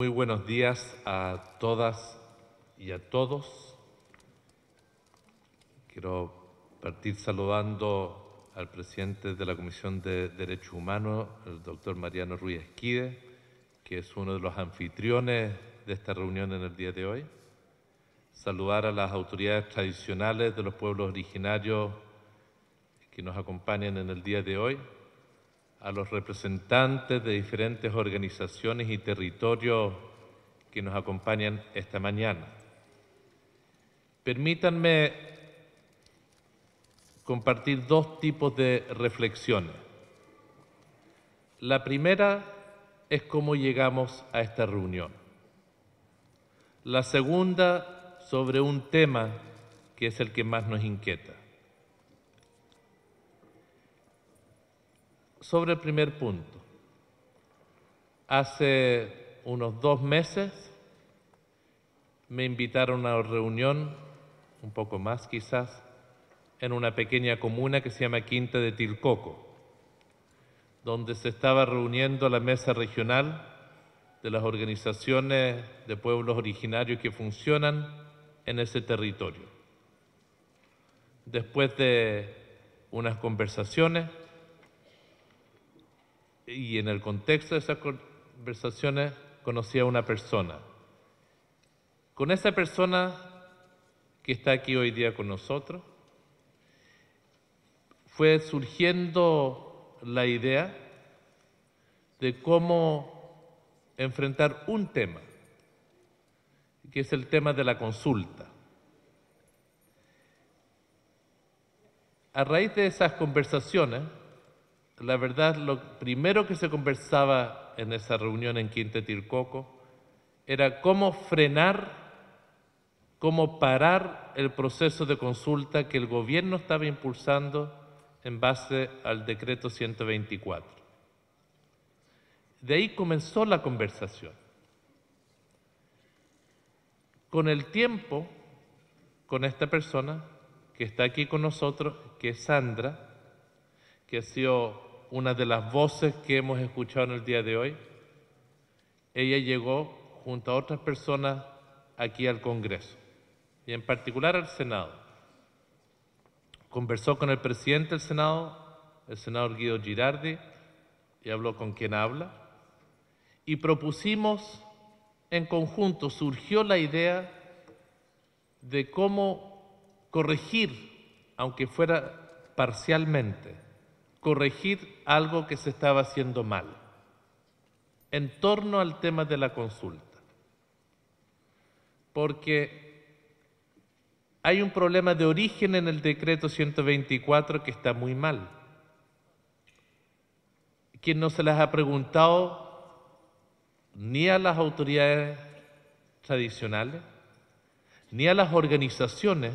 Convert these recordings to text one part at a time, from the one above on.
Muy buenos días a todas y a todos. Quiero partir saludando al presidente de la Comisión de Derechos Humanos, el doctor Mariano Ruiz Esquide, que es uno de los anfitriones de esta reunión en el día de hoy. Saludar a las autoridades tradicionales de los pueblos originarios que nos acompañan en el día de hoy, a los representantes de diferentes organizaciones y territorios que nos acompañan esta mañana. Permítanme compartir dos tipos de reflexiones. La primera es cómo llegamos a esta reunión. La segunda sobre un tema que es el que más nos inquieta. sobre el primer punto. Hace unos dos meses me invitaron a una reunión, un poco más quizás, en una pequeña comuna que se llama Quinta de Tilcoco, donde se estaba reuniendo la mesa regional de las organizaciones de pueblos originarios que funcionan en ese territorio. Después de unas conversaciones, y en el contexto de esas conversaciones conocí a una persona. Con esa persona que está aquí hoy día con nosotros, fue surgiendo la idea de cómo enfrentar un tema, que es el tema de la consulta. A raíz de esas conversaciones, la verdad, lo primero que se conversaba en esa reunión en tircoco era cómo frenar, cómo parar el proceso de consulta que el gobierno estaba impulsando en base al decreto 124. De ahí comenzó la conversación. Con el tiempo, con esta persona que está aquí con nosotros, que es Sandra, que ha sido una de las voces que hemos escuchado en el día de hoy. Ella llegó junto a otras personas aquí al Congreso y en particular al Senado. Conversó con el presidente del Senado, el senador Guido Girardi, y habló con quien habla. Y propusimos en conjunto, surgió la idea de cómo corregir, aunque fuera parcialmente, corregir algo que se estaba haciendo mal en torno al tema de la consulta. Porque hay un problema de origen en el decreto 124 que está muy mal. Quien no se las ha preguntado ni a las autoridades tradicionales, ni a las organizaciones,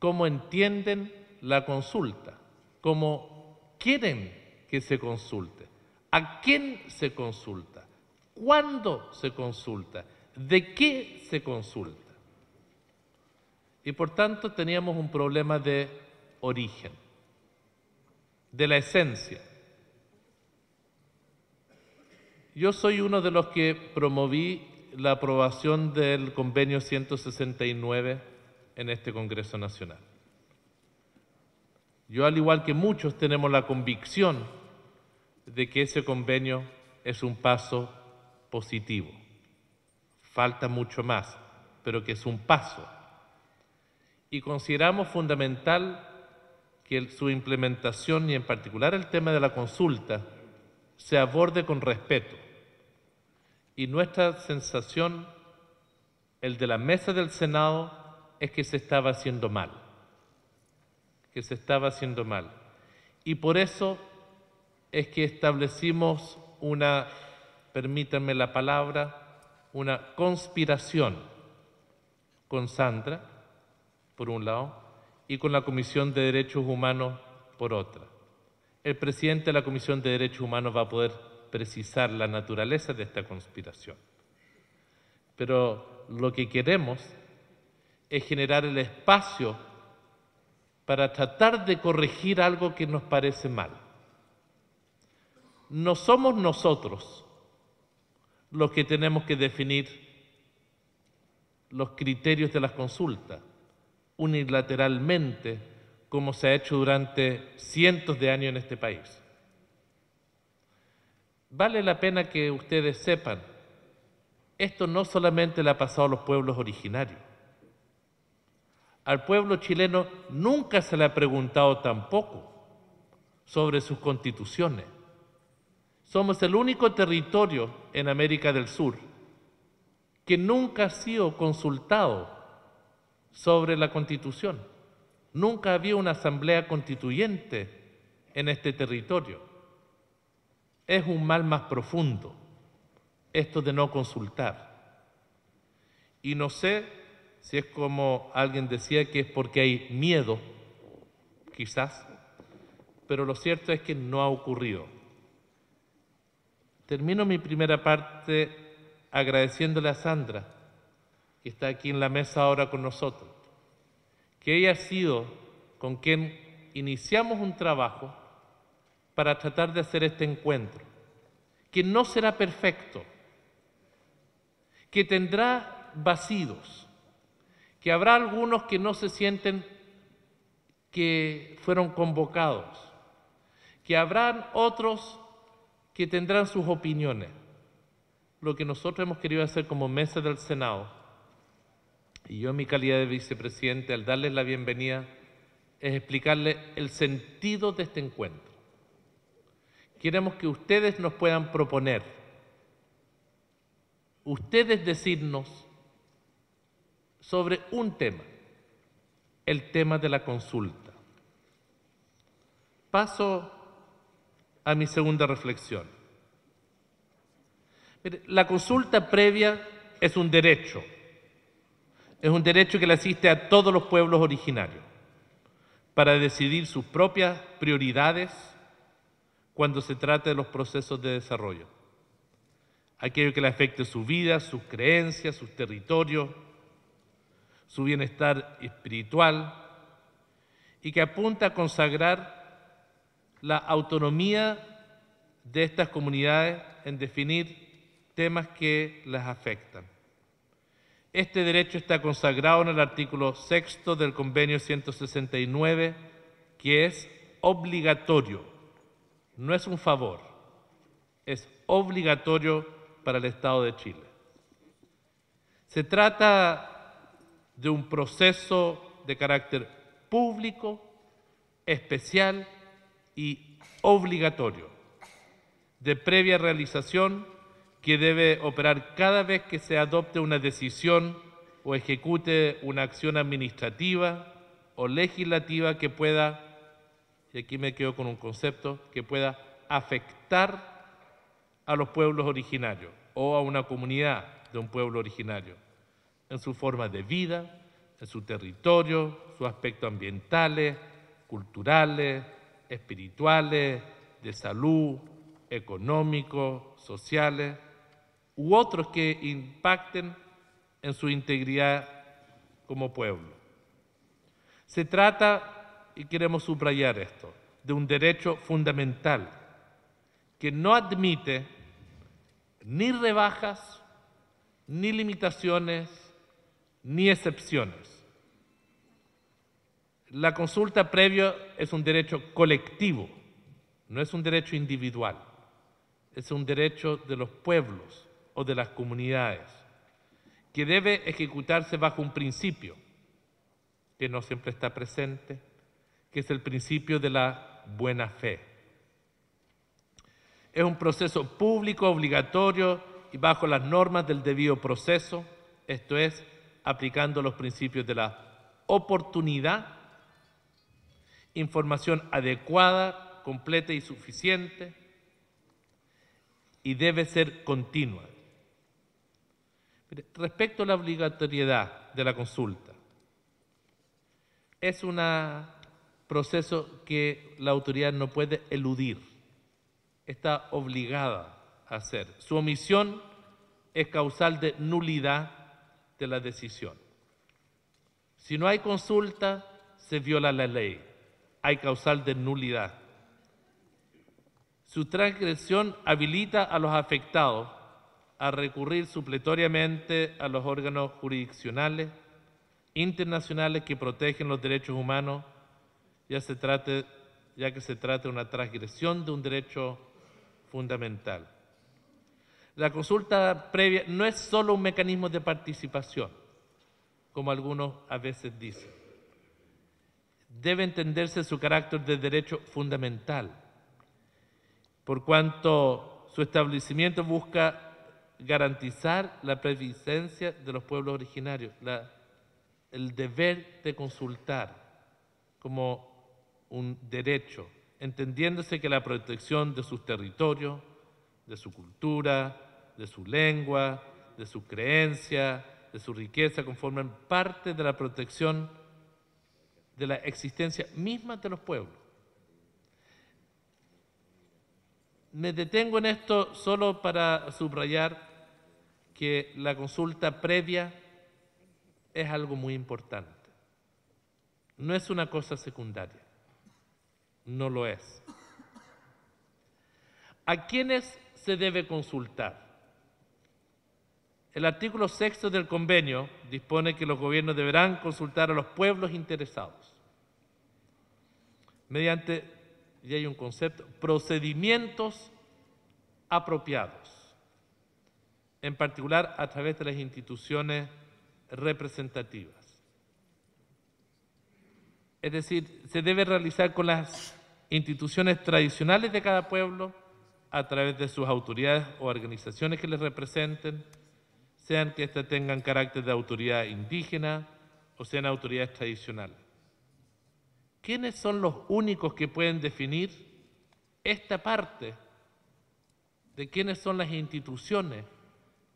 cómo entienden la consulta como quieren que se consulte, a quién se consulta, cuándo se consulta, de qué se consulta. Y por tanto teníamos un problema de origen, de la esencia. Yo soy uno de los que promoví la aprobación del convenio 169 en este Congreso Nacional. Yo, al igual que muchos, tenemos la convicción de que ese convenio es un paso positivo. Falta mucho más, pero que es un paso. Y consideramos fundamental que su implementación y en particular el tema de la consulta se aborde con respeto. Y nuestra sensación, el de la mesa del Senado, es que se estaba haciendo mal que se estaba haciendo mal. Y por eso es que establecimos una, permítanme la palabra, una conspiración con Sandra, por un lado, y con la Comisión de Derechos Humanos, por otra. El presidente de la Comisión de Derechos Humanos va a poder precisar la naturaleza de esta conspiración. Pero lo que queremos es generar el espacio para tratar de corregir algo que nos parece mal. No somos nosotros los que tenemos que definir los criterios de las consultas unilateralmente, como se ha hecho durante cientos de años en este país. Vale la pena que ustedes sepan, esto no solamente le ha pasado a los pueblos originarios, al pueblo chileno nunca se le ha preguntado tampoco sobre sus constituciones. Somos el único territorio en América del Sur que nunca ha sido consultado sobre la constitución. Nunca había una asamblea constituyente en este territorio. Es un mal más profundo esto de no consultar. Y no sé si es como alguien decía que es porque hay miedo, quizás, pero lo cierto es que no ha ocurrido. Termino mi primera parte agradeciéndole a Sandra, que está aquí en la mesa ahora con nosotros, que ella ha sido con quien iniciamos un trabajo para tratar de hacer este encuentro, que no será perfecto, que tendrá vacíos, que habrá algunos que no se sienten que fueron convocados, que habrán otros que tendrán sus opiniones. Lo que nosotros hemos querido hacer como mesa del Senado, y yo en mi calidad de vicepresidente, al darles la bienvenida, es explicarles el sentido de este encuentro. Queremos que ustedes nos puedan proponer, ustedes decirnos sobre un tema, el tema de la consulta. Paso a mi segunda reflexión. La consulta previa es un derecho, es un derecho que le asiste a todos los pueblos originarios para decidir sus propias prioridades cuando se trata de los procesos de desarrollo. Aquello que le afecte su vida, sus creencias, sus territorios, su bienestar espiritual y que apunta a consagrar la autonomía de estas comunidades en definir temas que las afectan. Este derecho está consagrado en el artículo 6 del convenio 169, que es obligatorio, no es un favor, es obligatorio para el Estado de Chile. Se trata de un proceso de carácter público, especial y obligatorio, de previa realización que debe operar cada vez que se adopte una decisión o ejecute una acción administrativa o legislativa que pueda, y aquí me quedo con un concepto, que pueda afectar a los pueblos originarios o a una comunidad de un pueblo originario en su forma de vida, en su territorio, sus aspectos ambientales, culturales, espirituales, de salud, económicos, sociales, u otros que impacten en su integridad como pueblo. Se trata, y queremos subrayar esto, de un derecho fundamental que no admite ni rebajas, ni limitaciones, ni excepciones. La consulta previa es un derecho colectivo, no es un derecho individual, es un derecho de los pueblos o de las comunidades, que debe ejecutarse bajo un principio que no siempre está presente, que es el principio de la buena fe. Es un proceso público obligatorio y bajo las normas del debido proceso, esto es, aplicando los principios de la oportunidad, información adecuada, completa y suficiente, y debe ser continua. Respecto a la obligatoriedad de la consulta, es un proceso que la autoridad no puede eludir, está obligada a hacer. Su omisión es causal de nulidad de la decisión. Si no hay consulta, se viola la ley. Hay causal de nulidad. Su transgresión habilita a los afectados a recurrir supletoriamente a los órganos jurisdiccionales internacionales que protegen los derechos humanos, ya, ya que se trata de una transgresión de un derecho fundamental. La consulta previa no es solo un mecanismo de participación, como algunos a veces dicen. Debe entenderse su carácter de derecho fundamental, por cuanto su establecimiento busca garantizar la presencia de los pueblos originarios, el deber de consultar como un derecho, entendiéndose que la protección de sus territorios, de su cultura, de su lengua, de su creencia, de su riqueza, conforman parte de la protección de la existencia misma de los pueblos. Me detengo en esto solo para subrayar que la consulta previa es algo muy importante. No es una cosa secundaria, no lo es. ¿A quiénes se debe consultar? El artículo sexto del convenio dispone que los gobiernos deberán consultar a los pueblos interesados mediante, y hay un concepto, procedimientos apropiados, en particular a través de las instituciones representativas. Es decir, se debe realizar con las instituciones tradicionales de cada pueblo, a través de sus autoridades o organizaciones que les representen, sean que éstas tengan carácter de autoridad indígena o sean autoridades tradicionales. ¿Quiénes son los únicos que pueden definir esta parte de quiénes son las instituciones,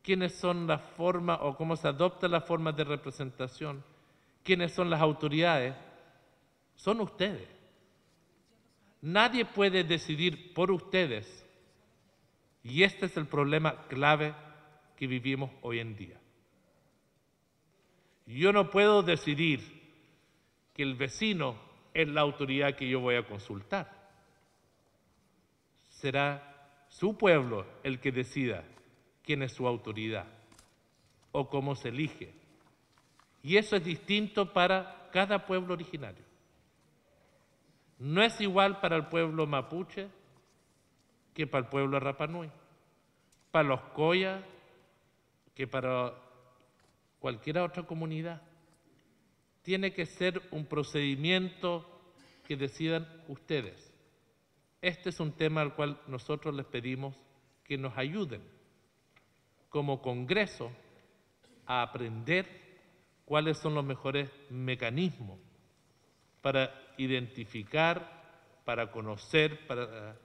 quiénes son las formas o cómo se adopta las formas de representación, quiénes son las autoridades? Son ustedes. Nadie puede decidir por ustedes. Y este es el problema clave que vivimos hoy en día. Yo no puedo decidir que el vecino es la autoridad que yo voy a consultar. Será su pueblo el que decida quién es su autoridad o cómo se elige. Y eso es distinto para cada pueblo originario. No es igual para el pueblo mapuche que para el pueblo rapanui, para los coyas que para cualquier otra comunidad. Tiene que ser un procedimiento que decidan ustedes. Este es un tema al cual nosotros les pedimos que nos ayuden como Congreso a aprender cuáles son los mejores mecanismos para identificar, para conocer, para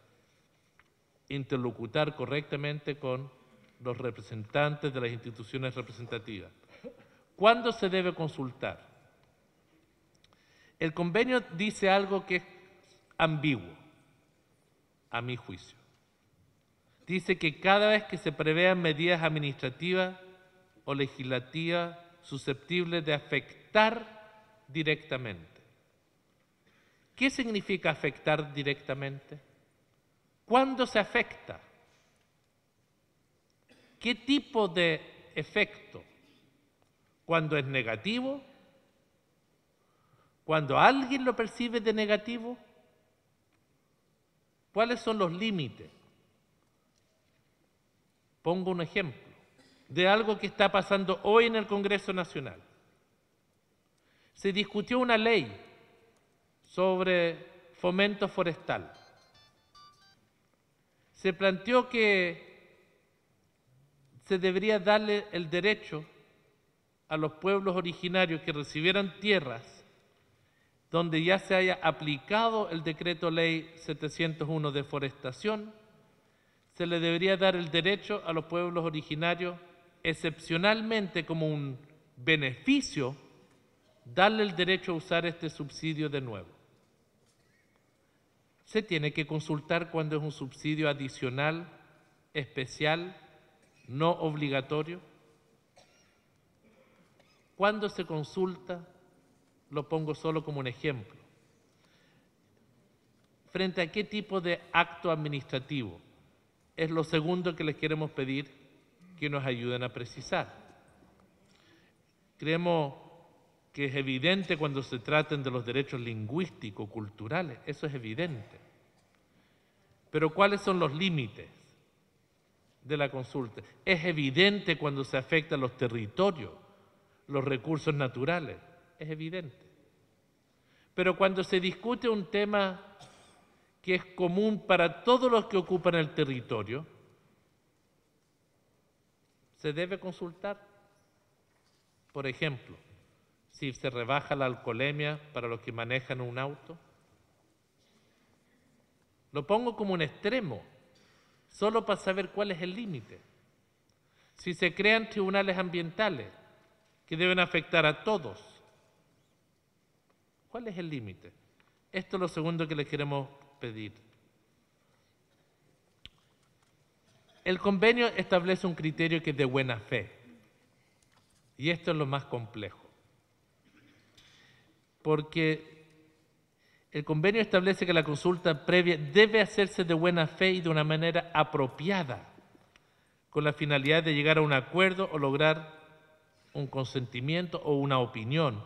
interlocutar correctamente con los representantes de las instituciones representativas. ¿Cuándo se debe consultar? El convenio dice algo que es ambiguo, a mi juicio. Dice que cada vez que se prevean medidas administrativas o legislativas susceptibles de afectar directamente. ¿Qué significa afectar directamente? ¿Cuándo se afecta? ¿Qué tipo de efecto? Cuando es negativo, cuando alguien lo percibe de negativo, ¿cuáles son los límites? Pongo un ejemplo de algo que está pasando hoy en el Congreso Nacional. Se discutió una ley sobre fomento forestal. Se planteó que se debería darle el derecho a los pueblos originarios que recibieran tierras donde ya se haya aplicado el decreto ley 701 de forestación, se le debería dar el derecho a los pueblos originarios excepcionalmente como un beneficio, darle el derecho a usar este subsidio de nuevo. Se tiene que consultar cuando es un subsidio adicional, especial, no obligatorio? ¿Cuándo se consulta? Lo pongo solo como un ejemplo. ¿Frente a qué tipo de acto administrativo? Es lo segundo que les queremos pedir que nos ayuden a precisar. Creemos que es evidente cuando se traten de los derechos lingüísticos, culturales, eso es evidente. Pero ¿cuáles son los límites? de la consulta. Es evidente cuando se a los territorios, los recursos naturales, es evidente. Pero cuando se discute un tema que es común para todos los que ocupan el territorio, se debe consultar. Por ejemplo, si se rebaja la alcoholemia para los que manejan un auto. Lo pongo como un extremo, solo para saber cuál es el límite. Si se crean tribunales ambientales que deben afectar a todos, ¿cuál es el límite? Esto es lo segundo que les queremos pedir. El convenio establece un criterio que es de buena fe. Y esto es lo más complejo. Porque el convenio establece que la consulta previa debe hacerse de buena fe y de una manera apropiada, con la finalidad de llegar a un acuerdo o lograr un consentimiento o una opinión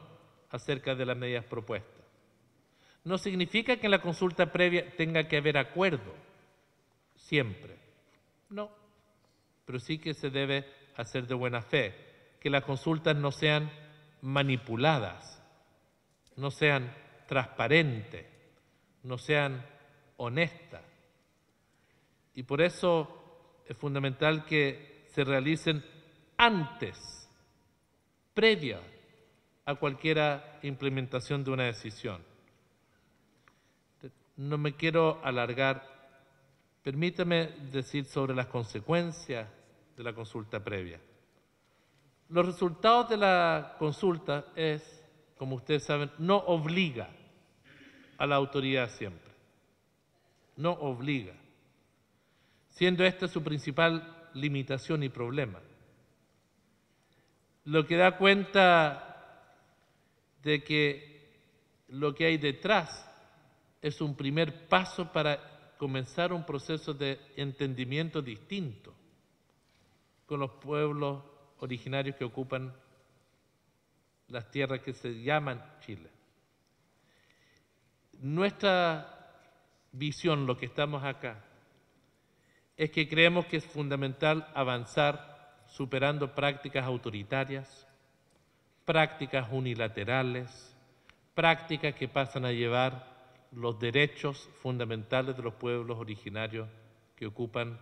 acerca de las medidas propuestas. No significa que en la consulta previa tenga que haber acuerdo, siempre. No, pero sí que se debe hacer de buena fe, que las consultas no sean manipuladas, no sean transparente, no sean honestas. Y por eso es fundamental que se realicen antes, previa a cualquier implementación de una decisión. No me quiero alargar. Permítame decir sobre las consecuencias de la consulta previa. Los resultados de la consulta es como ustedes saben, no obliga a la autoridad siempre. No obliga. Siendo esta su principal limitación y problema. Lo que da cuenta de que lo que hay detrás es un primer paso para comenzar un proceso de entendimiento distinto con los pueblos originarios que ocupan las tierras que se llaman Chile. Nuestra visión, lo que estamos acá, es que creemos que es fundamental avanzar superando prácticas autoritarias, prácticas unilaterales, prácticas que pasan a llevar los derechos fundamentales de los pueblos originarios que ocupan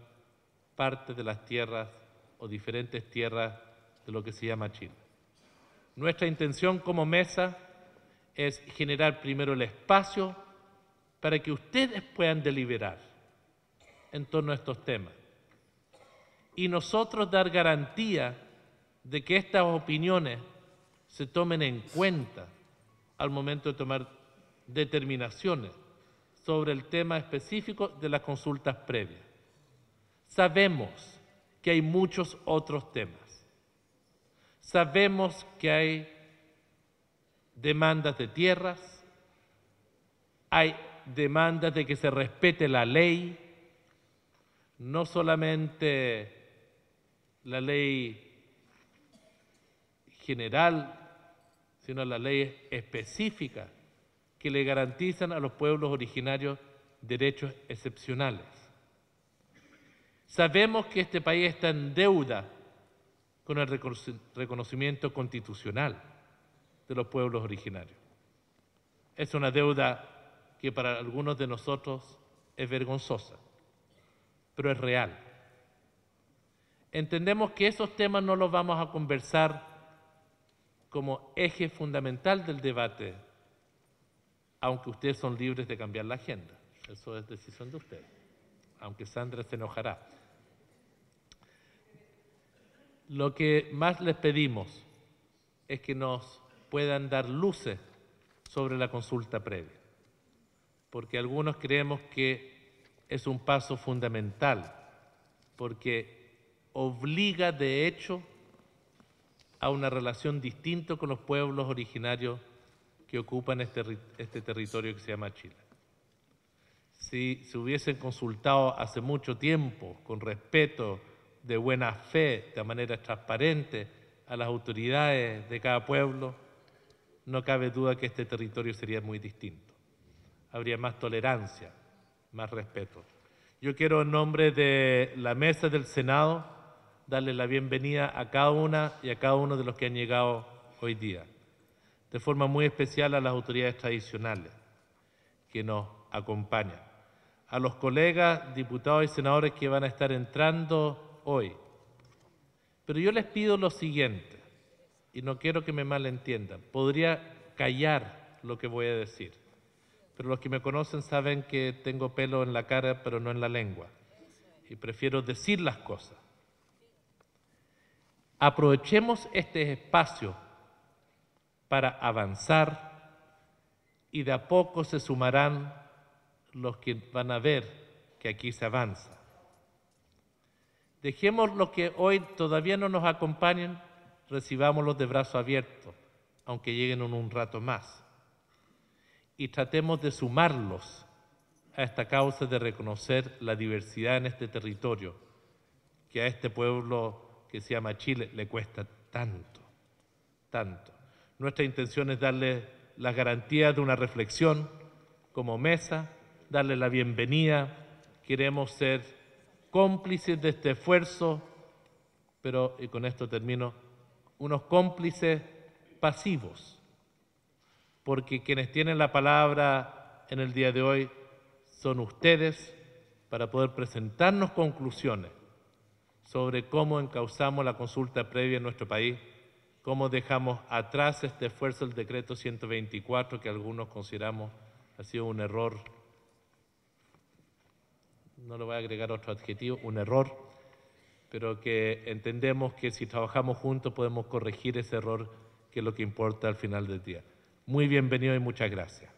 parte de las tierras o diferentes tierras de lo que se llama Chile. Nuestra intención como mesa es generar primero el espacio para que ustedes puedan deliberar en torno a estos temas y nosotros dar garantía de que estas opiniones se tomen en cuenta al momento de tomar determinaciones sobre el tema específico de las consultas previas. Sabemos que hay muchos otros temas Sabemos que hay demandas de tierras, hay demandas de que se respete la ley, no solamente la ley general, sino la ley específica que le garantizan a los pueblos originarios derechos excepcionales. Sabemos que este país está en deuda con el reconocimiento constitucional de los pueblos originarios. Es una deuda que para algunos de nosotros es vergonzosa, pero es real. Entendemos que esos temas no los vamos a conversar como eje fundamental del debate, aunque ustedes son libres de cambiar la agenda. Eso es decisión de ustedes, aunque Sandra se enojará. Lo que más les pedimos es que nos puedan dar luces sobre la consulta previa, porque algunos creemos que es un paso fundamental, porque obliga de hecho a una relación distinta con los pueblos originarios que ocupan este, este territorio que se llama Chile. Si se hubiesen consultado hace mucho tiempo, con respeto, de buena fe, de manera transparente, a las autoridades de cada pueblo, no cabe duda que este territorio sería muy distinto. Habría más tolerancia, más respeto. Yo quiero en nombre de la mesa del Senado darle la bienvenida a cada una y a cada uno de los que han llegado hoy día. De forma muy especial a las autoridades tradicionales que nos acompañan. A los colegas, diputados y senadores que van a estar entrando hoy. Pero yo les pido lo siguiente, y no quiero que me malentiendan. Podría callar lo que voy a decir, pero los que me conocen saben que tengo pelo en la cara, pero no en la lengua. Y prefiero decir las cosas. Aprovechemos este espacio para avanzar y de a poco se sumarán los que van a ver que aquí se avanza. Dejemos los que hoy todavía no nos acompañen, recibámoslos de brazo abierto, aunque lleguen un rato más. Y tratemos de sumarlos a esta causa de reconocer la diversidad en este territorio, que a este pueblo que se llama Chile le cuesta tanto, tanto. Nuestra intención es darle la garantía de una reflexión como mesa, darle la bienvenida. Queremos ser cómplices de este esfuerzo, pero, y con esto termino, unos cómplices pasivos, porque quienes tienen la palabra en el día de hoy son ustedes para poder presentarnos conclusiones sobre cómo encauzamos la consulta previa en nuestro país, cómo dejamos atrás este esfuerzo el decreto 124 que algunos consideramos ha sido un error no le voy a agregar otro adjetivo, un error, pero que entendemos que si trabajamos juntos podemos corregir ese error, que es lo que importa al final del día. Muy bienvenido y muchas gracias.